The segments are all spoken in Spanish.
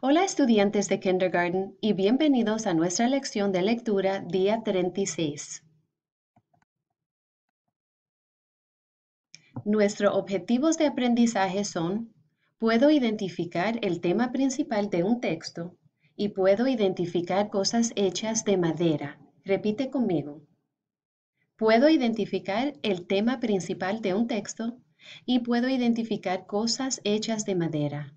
Hola estudiantes de kindergarten y bienvenidos a nuestra lección de lectura día 36. Nuestros objetivos de aprendizaje son, puedo identificar el tema principal de un texto y puedo identificar cosas hechas de madera. Repite conmigo. Puedo identificar el tema principal de un texto y puedo identificar cosas hechas de madera.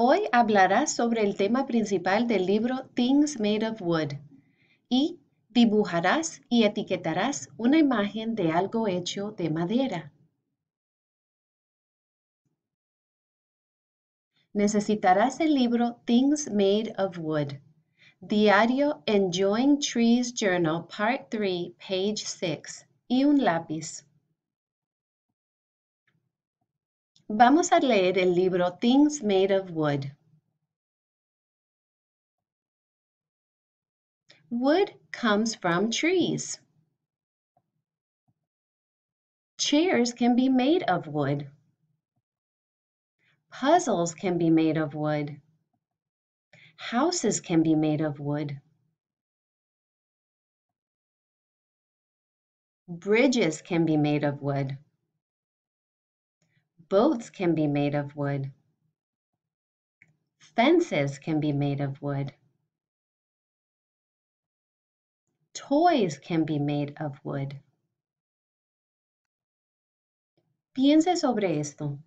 Hoy hablarás sobre el tema principal del libro Things Made of Wood y dibujarás y etiquetarás una imagen de algo hecho de madera. Necesitarás el libro Things Made of Wood, diario Enjoying Trees Journal, Part 3, page 6, y un lápiz. Vamos a leer el libro Things Made of Wood. Wood comes from trees. Chairs can be made of wood. Puzzles can be made of wood. Houses can be made of wood. Bridges can be made of wood. Boats can be made of wood. Fences can be made of wood. Toys can be made of wood. Piense sobre esto.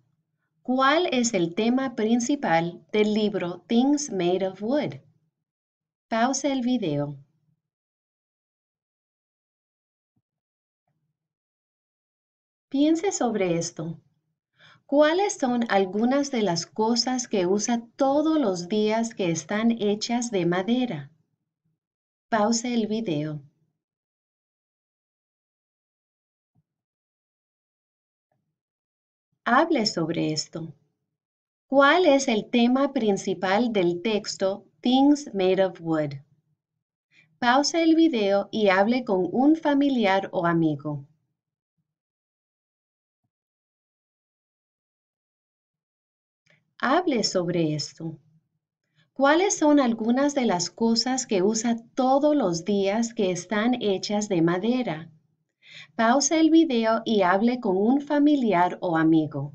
¿Cuál es el tema principal del libro Things Made of Wood? Pause el video. Piense sobre esto. ¿Cuáles son algunas de las cosas que usa todos los días que están hechas de madera? Pause el video. Hable sobre esto. ¿Cuál es el tema principal del texto Things Made of Wood? Pause el video y hable con un familiar o amigo. hable sobre esto. ¿Cuáles son algunas de las cosas que usa todos los días que están hechas de madera? Pausa el video y hable con un familiar o amigo.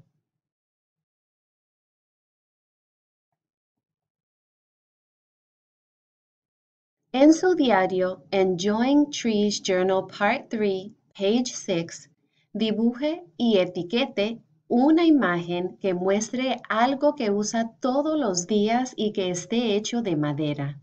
En su diario Enjoying Trees Journal Part 3, page 6, dibuje y etiquete una imagen que muestre algo que usa todos los días y que esté hecho de madera.